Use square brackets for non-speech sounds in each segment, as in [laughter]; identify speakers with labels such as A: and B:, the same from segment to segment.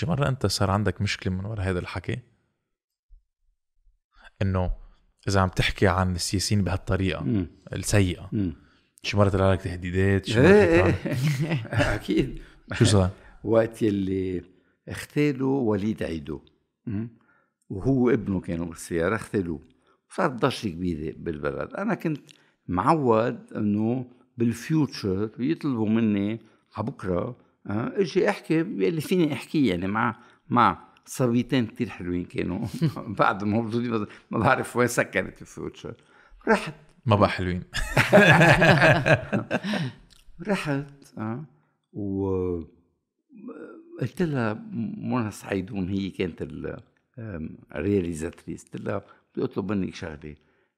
A: شي مرة أنت صار عندك مشكلة من وراء هذا الحكي؟ إنه إذا عم تحكي عن السياسيين بهالطريقة السيئة شي مرة طلع لك تهديدات شي مرة ايه [laughs] أكيد شو صار؟ وقت يلي اغتالوا وليد عيدو وهو ابنه كانوا بالسيارة اغتالوه صارت ضجة كبيرة بالبلد أنا كنت معود إنه بالفيوتشر يطلبوا مني على بكره أه؟ اجي احكي بيقول لي فيني احكي يعني مع مع صبيتين كثير حلوين كانوا [laughs] بعد موجودين ما بعرف وين سكرت الفوتشر رحت ما بقى حلوين [laughs] رحت اه و قلت لها منى سعيدون هي كانت الرياليزاتريس قلت لها بدي اطلب منك شغله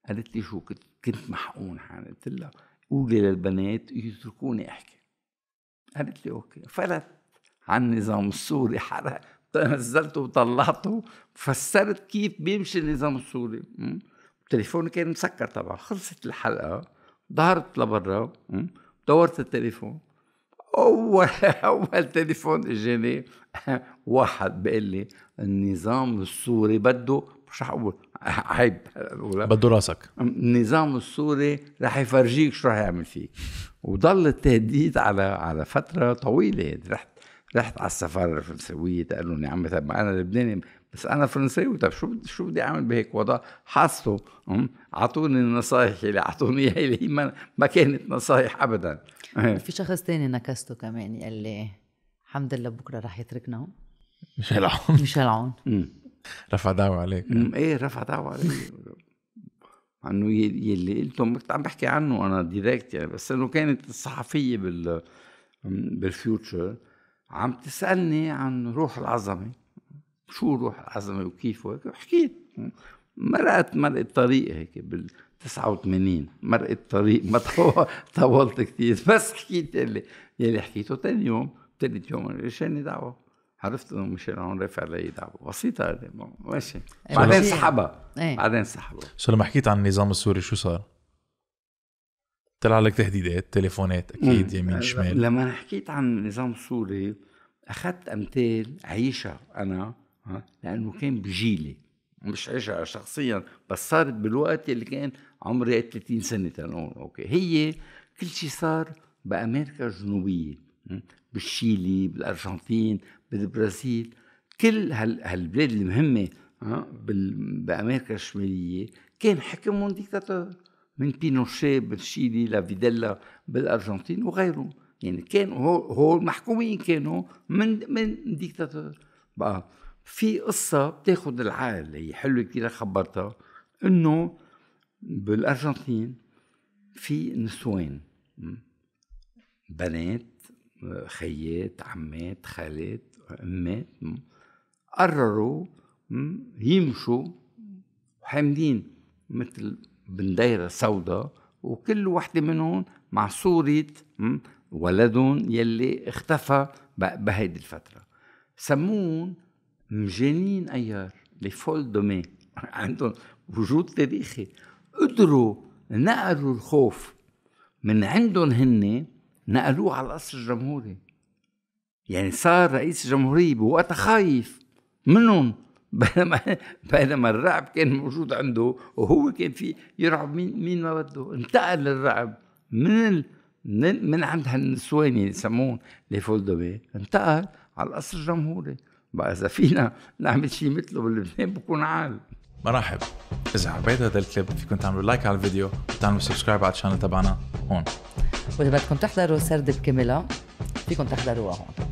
A: قالت لي شو كنت محقون حالي قلت لها قولي للبنات يتركوني احكي قالت لي اوكي فلت عن النظام السوري حرق نزلته وطلعته فسرت كيف بيمشي النظام السوري تليفوني كان مسكر طبعا خلصت الحلقه ظهرت لبرا دورت التليفون اول [laughs] اول تليفون اجاني [laughs] واحد بيقول لي النظام السوري بده مش رح اقول [laughs] عيب بده راسك النظام السوري رح يفرجيك شو رح يعمل فيك وضل التهديد على على فتره طويله رحت رحت على السفاره الفرنسويه قال لهم يا عمي طب ما انا لبناني بس انا فرنساوي طب شو شو بدي اعمل بهيك وضع حاسه اعطوني النصائح اللي اعطوني اياها اللي ما, ما كانت نصائح ابدا إيه. في شخص تاني نكسته كمان قال لي الحمد لله بكره رح يتركنا ميشيل عون [laughs] ميشيل عون رفع دعوة عليك يعني. ايه رفع دعوة عليك انه يلي قلتهم كنت عم بحكي عنه انا ديريكت يعني بس انه كانت الصحفيه بال بالفيوتشر عم تسالني عن روح العظمه شو روح عزمة وكيف وهيك وحكيت مرقت مرقت طريق هيك بال 89 مرقت طريق ما [laughs] طولت كثير بس حكيت اللي يلي حكيته ثاني يوم ثالث يوم رجعني دعوه عرفت انه ميشيل هون رافع علي دعوه بسيطه ماشي إيه. إيه. بعدين سحبها بعدين سحبها شو لما حكيت عن النظام السوري شو صار؟ طلع لك تهديدات تليفونات اكيد يمين شمال لما حكيت عن النظام السوري اخذت امثال عيشها انا لأنه كان بجيلي مش عشقها شخصيا بس صارت بالوقت اللي كان عمري 30 سنة تنقول أوكي هي كل شيء صار بأمريكا الجنوبية بالشيلي بالأرجنتين بالبرازيل كل هالبلاد المهمة بأمريكا الشمالية كان حكمهم ديكتاتور من بينوشي بالشيلي لفيديلا بالأرجنتين وغيره يعني كان هول محكومين كانوا من من ديكتاتور بقى في قصة بتاخد العقل هي حلوة كثير خبرتها انه بالارجنتين في نسوان بنات خيات عمات خالات امات قرروا يمشوا حاملين مثل بنديره سوداء وكل وحده منهم مع صوره ولدهم يلي اختفى بهيدي الفتره سمون مجانين ايار لي فول دومي عندهم وجود تاريخي قدروا نقلوا الخوف من عندهم هن نقلوه على القصر الجمهوري يعني صار رئيس الجمهورية بوقت خايف منهم [laughs] بينما بينما الرعب كان موجود عنده وهو كان في يرعب مين مين ما بده انتقل الرعب من ال... من, عند هالنسوان اللي يسمون لي فول دومي انتقل على القصر الجمهوري بقى اذا فينا نعمل شيء مثله بلبنان بكون عال مرحب اذا حبيت هذا الكليب فيكم تعملوا لايك على الفيديو وتعملوا سبسكرايب على الشانل تبعنا هون واذا بدكم تحضروا سرد بكاملها فيكم تحضروها هون